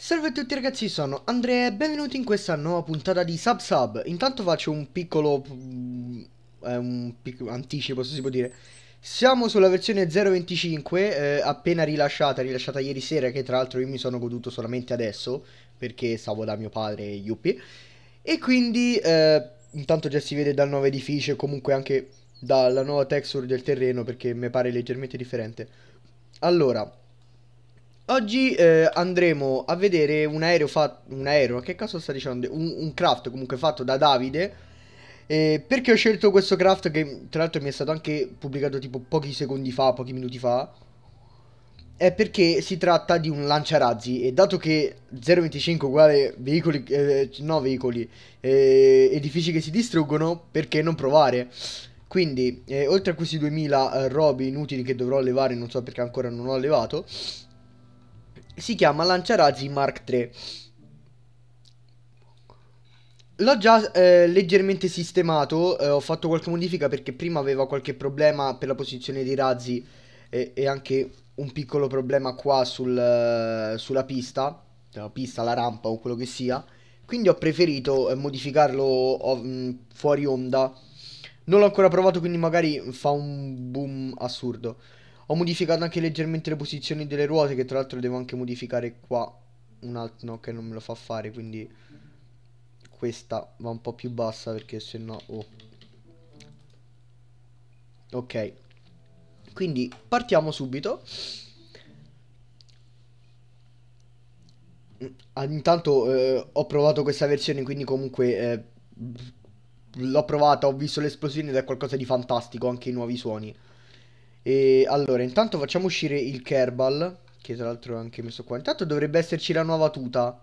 Salve a tutti ragazzi, sono Andrea e benvenuti in questa nuova puntata di Sub Sub. Intanto faccio un piccolo... Mm, eh, un piccolo anticipo, se si può dire. Siamo sulla versione 0.25, eh, appena rilasciata, rilasciata ieri sera, che tra l'altro io mi sono goduto solamente adesso, perché stavo da mio padre, Yuppie. E quindi, eh, intanto già si vede dal nuovo edificio comunque anche dalla nuova texture del terreno, perché mi pare leggermente differente. Allora... Oggi eh, andremo a vedere un aereo fatto... Un aereo? Che cosa sta dicendo? Un, un, craft comunque fatto da Davide. Eh, perché ho scelto questo craft che tra l'altro mi è stato anche pubblicato tipo pochi secondi fa, pochi minuti fa. È perché si tratta di un lanciarazzi e dato che 0.25 uguale veicoli... Eh, no veicoli, eh, edifici che si distruggono, perché non provare? Quindi, eh, oltre a questi 2000 eh, robi inutili che dovrò levare, non so perché ancora non ho levato si chiama lanciarazzi Mark III. L'ho già eh, leggermente sistemato, eh, ho fatto qualche modifica perché prima aveva qualche problema per la posizione dei razzi e, e anche un piccolo problema qua sul, eh, sulla pista, la pista, la rampa o quello che sia. Quindi ho preferito eh, modificarlo ov- mm, fuori onda. Non l'ho ancora provato, quindi magari fa un boom assurdo. Ho modificato anche leggermente le posizioni delle ruote che tra l'altro devo anche modificare qua. Un altro no, che non me lo fa fare, quindi questa va un po' più bassa perché sennò oh. Ok. Quindi partiamo subito. Ah, intanto eh, ho provato questa versione, quindi comunque eh, l'ho provata, ho visto l'esplosione ed è qualcosa di fantastico, anche i nuovi suoni. E allora, intanto facciamo uscire il Kerbal, che tra l'altro ho anche messo qua. Intanto dovrebbe esserci la nuova tuta.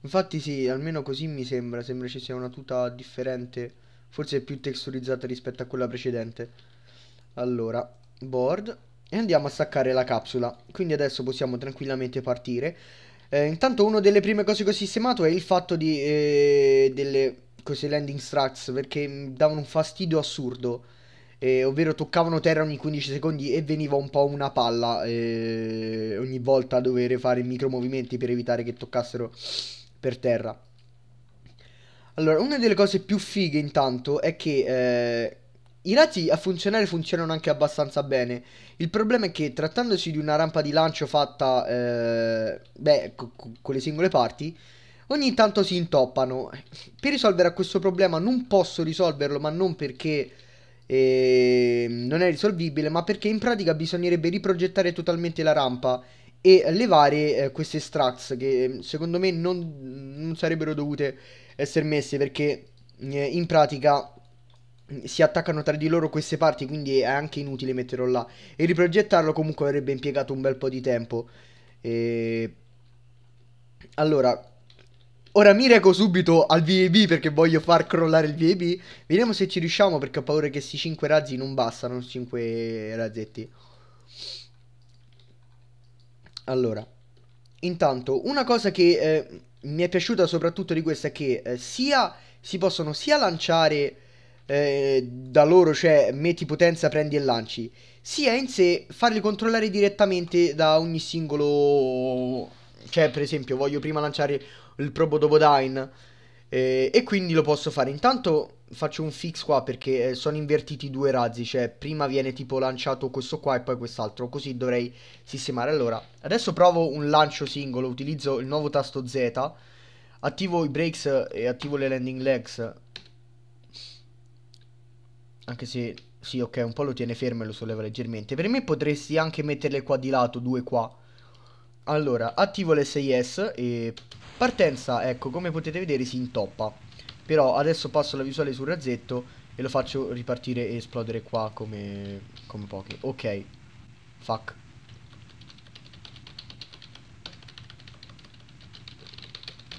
Infatti sì, almeno così mi sembra, sembra ci sia una tuta differente, forse più texturizzata rispetto a quella precedente. Allora, board, e andiamo a staccare la capsula. Quindi adesso possiamo tranquillamente partire. Eh, intanto una delle prime cose che ho sistemato è il fatto di, eh, delle queste landing structs, perché mi mm, davano un fastidio assurdo eh, ovvero toccavano terra ogni 15 secondi e veniva un po' una palla eh, ogni volta a dover fare micro movimenti per evitare che toccassero per terra. Allora, una delle cose più fighe intanto è che eh, i razzi a funzionare funzionano anche abbastanza bene. Il problema è che trattandosi di una rampa di lancio fatta eh, beh, co- co- con le singole parti, ogni tanto si intoppano. Per risolvere questo problema non posso risolverlo, ma non perché eh, non è risolvibile, ma perché in pratica bisognerebbe riprogettare totalmente la rampa e levare eh, queste struts che ehm, secondo me non, non, sarebbero dovute essere messe perché eh, in pratica mm, si attaccano tra di loro queste parti quindi è anche inutile metterlo là e riprogettarlo comunque avrebbe impiegato un bel po' di tempo e... Ehm, allora Ora mi reco subito al VEB perché voglio far crollare il VEB. Vediamo se ci riusciamo perché ho paura che questi 5 razzi non bastano. 5 razzetti. Allora, intanto, una cosa che eh, mi è piaciuta soprattutto di questa è che eh, sia si possono sia lanciare eh, da loro, cioè metti potenza, prendi e lanci, sia in sé farli controllare direttamente da ogni singolo... Cioè, per esempio, voglio prima lanciare il Probodobodain. Eh, e quindi lo posso fare. Intanto faccio un fix qua perché eh, sono invertiti due razzi, cioè prima viene tipo lanciato questo qua e poi quest'altro, così dovrei sistemare. Allora, adesso provo un lancio singolo, utilizzo il nuovo tasto Z, attivo i brakes e attivo le landing legs. Anche se, sì ok, un po' lo tiene fermo e lo solleva leggermente. Per me potresti anche metterle qua di lato, due qua. Allora, attivo l'SIS e partenza, ecco, come potete vedere si intoppa. Però adesso passo la visuale sul razzetto e lo faccio ripartire e esplodere qua come, come poche. Ok, fuck.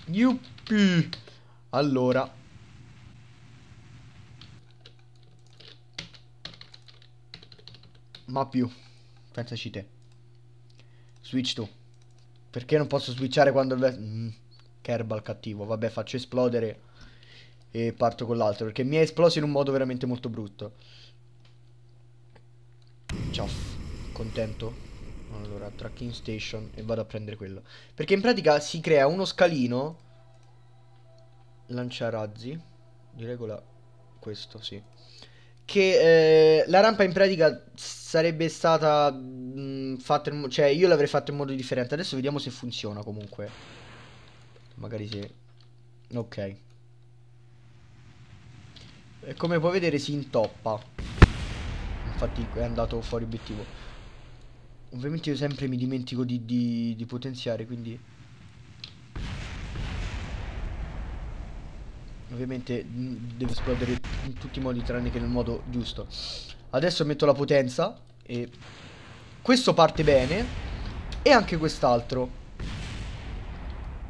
Yuppie! Allora, ma più pensaci te switch tu perché non posso switchare quando il Mm, Kerbal cattivo. Vabbè, faccio esplodere e parto con l'altro. Perché mi è esploso in un modo veramente molto brutto. Ciao. Contento? Allora, tracking station e vado a prendere quello. Perché in pratica si crea uno scalino. Lancia razzi Di regola questo, sì che eh, la rampa in pratica sarebbe stata mh, mm, fatta in, cioè io l'avrei fatta in modo differente adesso vediamo se funziona comunque magari se ok e come puoi vedere si intoppa infatti è andato fuori obiettivo ovviamente io sempre mi dimentico di, di, di potenziare quindi ovviamente mm, devo esplodere in tutti i modi tranne che nel modo giusto. Adesso metto la potenza e questo parte bene e anche quest'altro.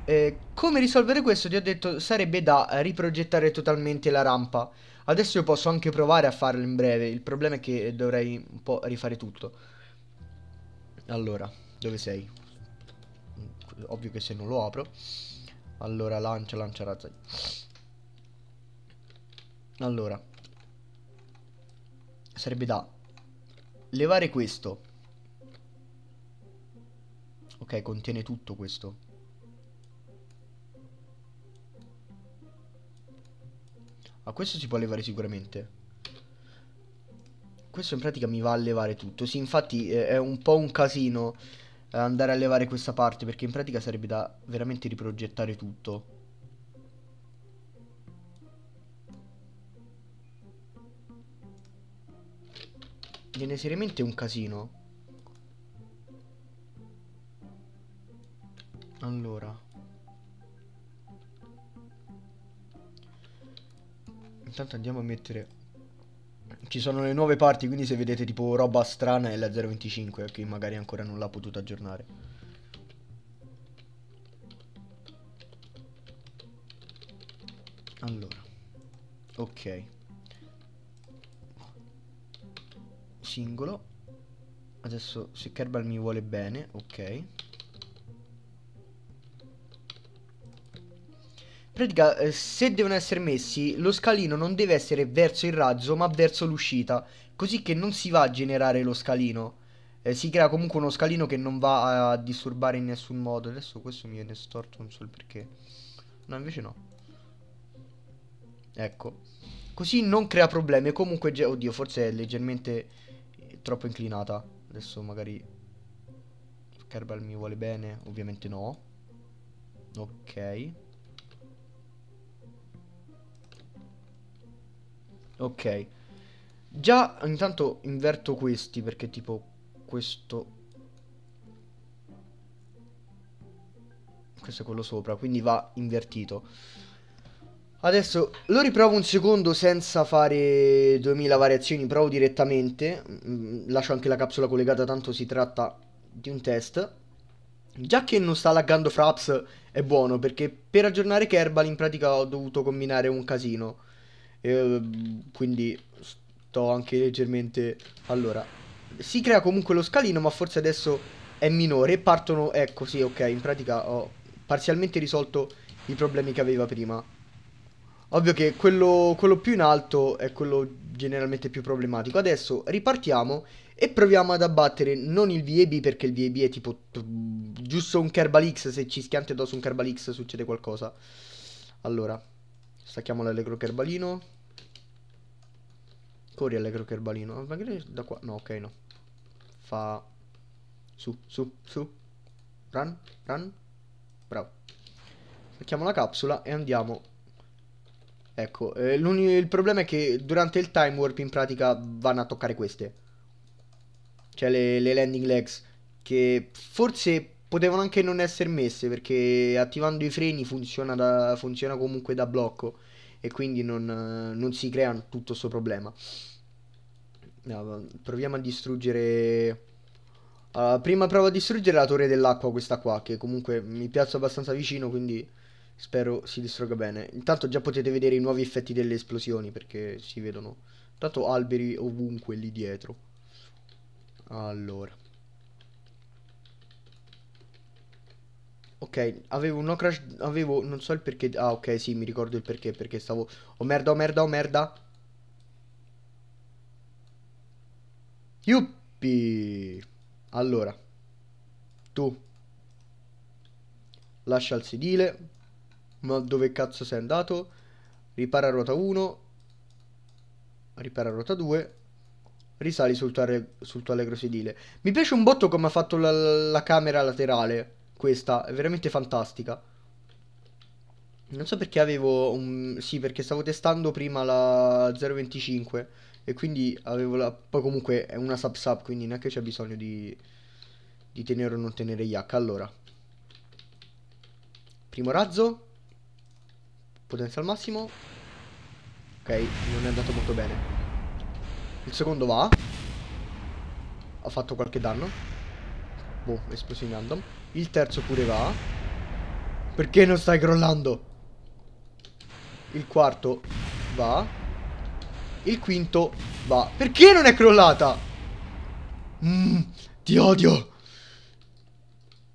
Eh, come risolvere questo ti ho detto sarebbe da riprogettare totalmente la rampa. Adesso io posso anche provare a farlo in breve, il problema è che dovrei un po' rifare tutto. Allora, dove sei? Ovvio che se non lo apro. Allora lancia, lancia razza. Allora Sarebbe da Levare questo Ok contiene tutto questo Ah questo si può levare sicuramente Questo in pratica mi va a levare tutto Sì infatti eh, è un po' un casino eh, Andare a levare questa parte Perché in pratica sarebbe da veramente riprogettare tutto Viene seriamente un casino. Allora. Intanto andiamo a mettere... Ci sono le nuove parti, quindi se vedete tipo roba strana è la 0.25, che magari ancora non l'ha potuta aggiornare. Allora. Ok. singolo adesso se Kerbal mi vuole bene ok pratica eh, se devono essere messi lo scalino non deve essere verso il razzo ma verso l'uscita così che non si va a generare lo scalino eh, si crea comunque uno scalino che non va a disturbare in nessun modo adesso questo mi viene storto non so il perché no invece no ecco così non crea problemi comunque oddio forse è leggermente troppo inclinata. Adesso magari Kerbal mi vuole bene, ovviamente no. Ok. Ok. Già intanto inverto questi perché tipo questo... Questo è quello sopra, quindi va invertito. Adesso lo riprovo un secondo senza fare 2000 variazioni, provo direttamente, mm, lascio anche la capsula collegata tanto si tratta di un test. Già che non sta laggando Fraps è buono perché per aggiornare Kerbal in pratica ho dovuto combinare un casino, e, mm, quindi sto anche leggermente... Allora, si crea comunque lo scalino ma forse adesso è minore partono... Ecco sì ok, in pratica ho parzialmente risolto i problemi che aveva prima. Ovvio che quello, quello più in alto è quello generalmente più problematico. Adesso ripartiamo e proviamo ad abbattere non il VEB perché il VEB è tipo giusto un Kerbal X, se ci schiante addosso un Kerbal X succede qualcosa. Allora, stacchiamo l'allegro Kerbalino. Corri allegro Kerbalino, magari da qua, no ok no. Fa, su, su, su, run, run, bravo. Stacchiamo la capsula e andiamo Ecco, eh, il problema è che durante il time warp in pratica vanno a toccare queste. Cioè le, le landing legs. Che forse potevano anche non essere messe perché attivando i freni funziona, da, funziona comunque da blocco e quindi non, non si crea tutto questo problema. No, proviamo a distruggere... Allora, ah, prima provo a distruggere la torre dell'acqua, questa qua, che comunque mi piazzo abbastanza vicino, quindi Spero si distrugga bene. Intanto già potete vedere i nuovi effetti delle esplosioni perché si vedono. Tanto alberi ovunque lì dietro. Allora. Ok, avevo no crash, avevo, non so il perché, ah ok sì mi ricordo il perché, perché stavo, oh merda, oh merda, oh merda. Yuppi! Allora, tu lascia il sedile, ma dove cazzo sei andato? Ripara ruota 1. Ripara ruota 2. Risali sul tuo, sul tuo allegro sedile. Mi piace un botto come ha fatto la, la camera laterale. Questa è veramente fantastica. Non so perché avevo un... Sì, perché stavo testando prima la 0.25 e quindi avevo la... Poi comunque è una sub-sub, quindi non è che c'è bisogno di... di tenere o non tenere gli H Allora. Primo razzo potenza al massimo ok non è andato molto bene il secondo va ha fatto qualche danno boh esplosione random il terzo pure va perché non stai crollando il quarto va il quinto va perché non è crollata mm, ti odio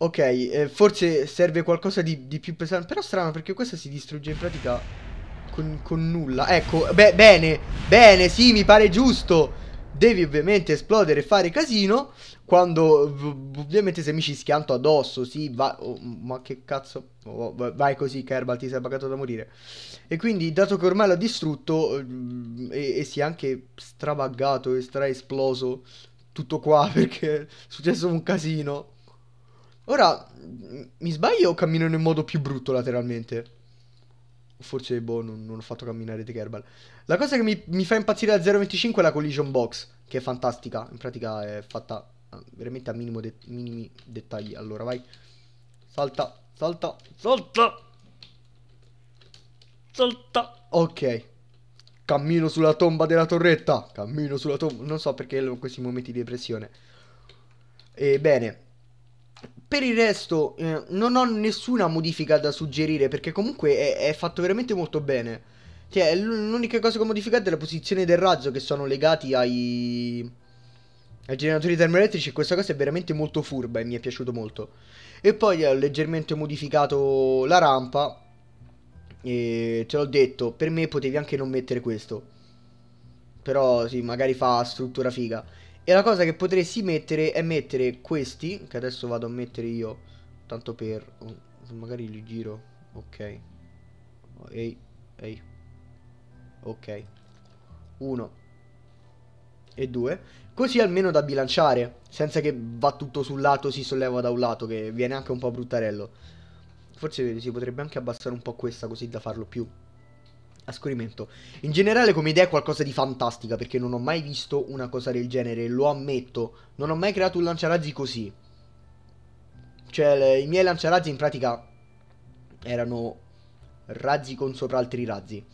Ok, eh, forse serve qualcosa di, di, più pesante. Però strano perché questa si distrugge in pratica con, con nulla. Ecco, beh, bene, bene, sì, mi pare giusto. Devi ovviamente esplodere e fare casino. Quando ovviamente se mi ci schianto addosso, sì, va. Oh, ma che cazzo. Oh, oh vai così, Kerbal, ti sei pagato da morire. E quindi, dato che ormai l'ho distrutto mm, e, e si è anche strabaggato e straesploso tutto qua perché è successo un casino. Ora, mi sbaglio o camminano in modo più brutto lateralmente? Forse, boh, non, non ho fatto camminare The Kerbal. La cosa che mi, mi fa impazzire al 0.25 è la collision box, che è fantastica. In pratica è fatta ah, veramente a de minimi dettagli. Allora, vai. Salta, salta, salta. Salta. Ok. Cammino sulla tomba della torretta. Cammino sulla tomba. Non so perché ho questi momenti di depressione. Ebbene. Per il resto eh, non ho nessuna modifica da suggerire perché comunque è, è fatto veramente molto bene. Cioè, l'unica cosa che ho modificato è la posizione del razzo che sono legati ai... ai generatori termoelettrici e questa cosa è veramente molto furba e mi è piaciuto molto. E poi eh, ho leggermente modificato la rampa e te l'ho detto, per me potevi anche non mettere questo. Però sì, magari fa struttura figa. E la cosa che potresti mettere è mettere questi, che adesso vado a mettere io, tanto per... Oh, magari li giro, ok. ehi, ehi. Ok. Uno. E due. Così almeno da bilanciare, senza che va tutto sul lato, si solleva da un lato, che viene anche un po' bruttarello. Forse si potrebbe anche abbassare un po' questa così da farlo più a scorrimento. In generale come idea è qualcosa di fantastica perché non ho mai visto una cosa del genere, lo ammetto. Non ho mai creato un lanciarazzi così. Cioè le, i miei lanciarazzi in pratica erano razzi con sopra altri razzi.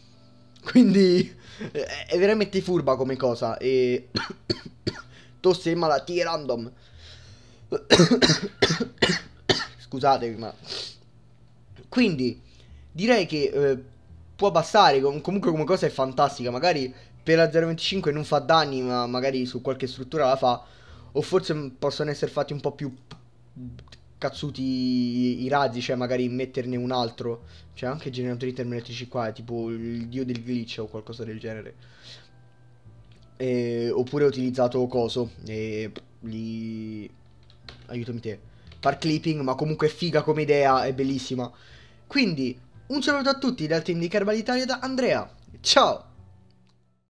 Quindi è veramente furba come cosa e tosse e malattie random. Scusatemi ma... Quindi direi che... Eh, può bastare, com- comunque come cosa è fantastica, magari per la 0.25 non fa danni, ma magari su qualche struttura la fa, o forse possono essere fatti un po' più cazzuti i razzi, cioè magari metterne un altro, C'è anche generatori termoelettrici qua, eh, tipo il dio del glitch o qualcosa del genere. E, oppure ho utilizzato coso, e li... aiutami te, par clipping, ma comunque è figa come idea, è bellissima. Quindi un saluto a tutti dal team di Carvalitalia da Andrea. Ciao!